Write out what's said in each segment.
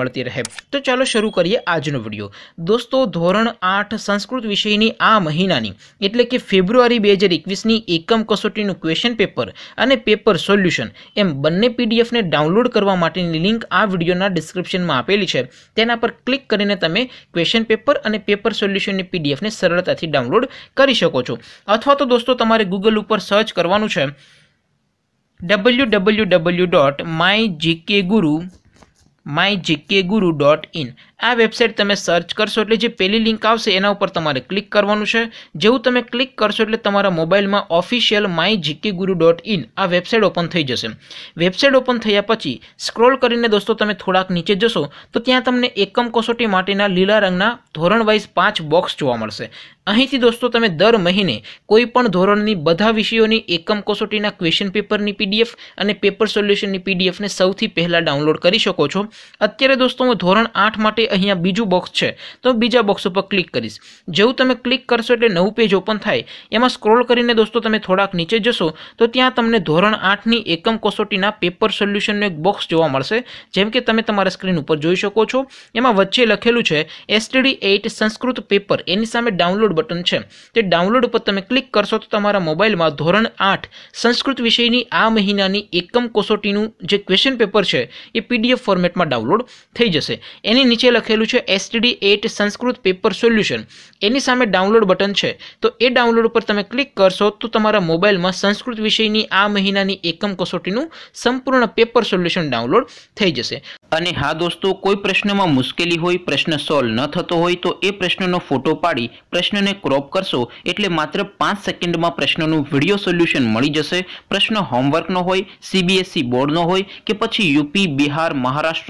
મળતી રહે તો ચાલો શરૂ કરીએ આજનો વિડીયો દોસ્તો ધોરણ આઠ સંસ્કૃત વિષયની આ મહિનાની એટલે કે ફેબ્રુઆરી બે હજાર એકવીસની એકમ કસોટીનું ક્વેશ્ચન પેપર અને પેપર સોલ્યુશન એમ બંને પીડીએફને ડાઉનલોડ કરવા માટેની લિંક આ વિડીયોના ડિસ્ક્રિપ્શનમાં આપેલી છે તેના પર ક્લિક કરીને તમે ક્વેશ્ચન પેપર અને પેપર સોલ્યુશનની પીડીએફને સરળતાથી ડાઉનલોડ કરી શકો છો અથવા તો દોસ્તો તમારે ગૂગલ ઉપર સર્ચ કરવાનું છે W W W dot my GK guru my GK ગુરુ ડોટ ઇન આ વેબસાઇટ તમે સર્ચ કરશો એટલે જે પહેલી લિંક આવશે એના ઉપર તમારે ક્લિક કરવાનું છે જેવું તમે ક્લિક કરશો એટલે તમારા મોબાઈલમાં ઓફિશિયલ માય જીકે ગુરુ ડોટ ઇન આ વેબસાઇટ ઓપન થઈ જશે વેબસાઇટ ઓપન થયા પછી સ્ક્રોલ કરીને દોસ્તો તમે થોડાક નીચે જશો તો ત્યાં તમને એકમ કસોટી માટેના લીલા રંગના ધોરણ વાઇઝ પાંચ બોક્સ જોવા મળશે અહીંથી દોસ્તો તમે દર મહિને કોઈપણ ધોરણની બધા વિષયોની એકમ કસોટીના ક્વેશ્ચન પેપરની પીડીએફ અને પેપર સોલ્યુશનની પીડીએફને સૌથી પહેલાં ડાઉનલોડ કરી શકો છો અત્યારે દોસ્તો હું ધોરણ આઠ માટે અહીંયા બીજું બોક્સ છે તો બીજા બોક્સ ઉપર ક્લિક કરીશ જેવું તમે ક્લિક કરશો એટલે નવું પેજ ઓપન થાય એમાં સ્ક્રોલ કરીને દોસ્તો તમે થોડાક નીચે જશો તો ત્યાં તમને ધોરણ આઠની એકમ કસોટીના પેપર સોલ્યુશનનું એક બોક્સ જોવા મળશે જેમ કે તમે તમારા સ્ક્રીન ઉપર જોઈ શકો છો એમાં વચ્ચે લખેલું છે એસટીડી એઇટ સંસ્કૃત પેપર એની સામે ડાઉનલોડ બટન છે તે ડાઉનલોડ ઉપર તમે ક્લિક કરશો તો તમારા મોબાઈલમાં ધોરણ આઠ સંસ્કૃત વિષયની આ મહિનાની એકમ કસોટીનું જે ક્વેશ્ચન પેપર છે એ પીડીએફ ફોર્મેટમાં ડાઉનલોડ થઈ જશે એની નીચે લખેલું છે STD eight Sanskrit paper solution એની સામે ડાઉનલોડ બટન છે તો એ ડાઉનલોડ ઉપર તમે ક્લિક કરશો તો તમારા મોબાઈલમાં સંસ્કૃત વિષયની આ મહિનાની એકમ કસોટીનું સંપૂર્ણ પેપર સોલ્યુશન ડાઉનલોડ થઈ જશે અને હા દોસ્તો કોઈ પ્રશ્નમાં મુશ્કેલી હોય પ્રશ્ન સોલ્વ ન થતો હોય તો એ પ્રશ્નનો ફોટો પાડી પ્રશ્નને ક્રોપ કરશો એટલે માત્ર પાંચ સેકન્ડમાં પ્રશ્નનું વિડીયો સોલ્યુશન મળી જશે પ્રશ્ન હોમવર્કનો હોય સીબીએસઈ બોર્ડનો e હોય કે પછી યુપી બિહાર મહારાષ્ટ્ર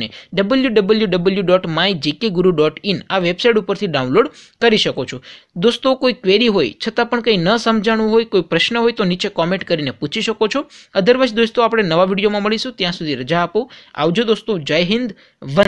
પીડીએફને ડબલ્યુ ડોટ માય જીકે ગુરુ ડોટ ઇન આ વેબસાઇટ ઉપરથી ડાઉનલોડ કરી શકો છો દોસ્તો કોઈ ક્વેરી હોય છતાં પણ કંઈ ન સમજાણું હોય કોઈ પ્રશ્ન હોય તો નીચે કોમેન્ટ કરીને પૂછી શકો છો અધરવાઇઝ દોસ્તો આપણે નવા વિડીયોમાં મળીશું ત્યાં સુધી રજા આપો આવજો દોસ્તો જય હિન્દ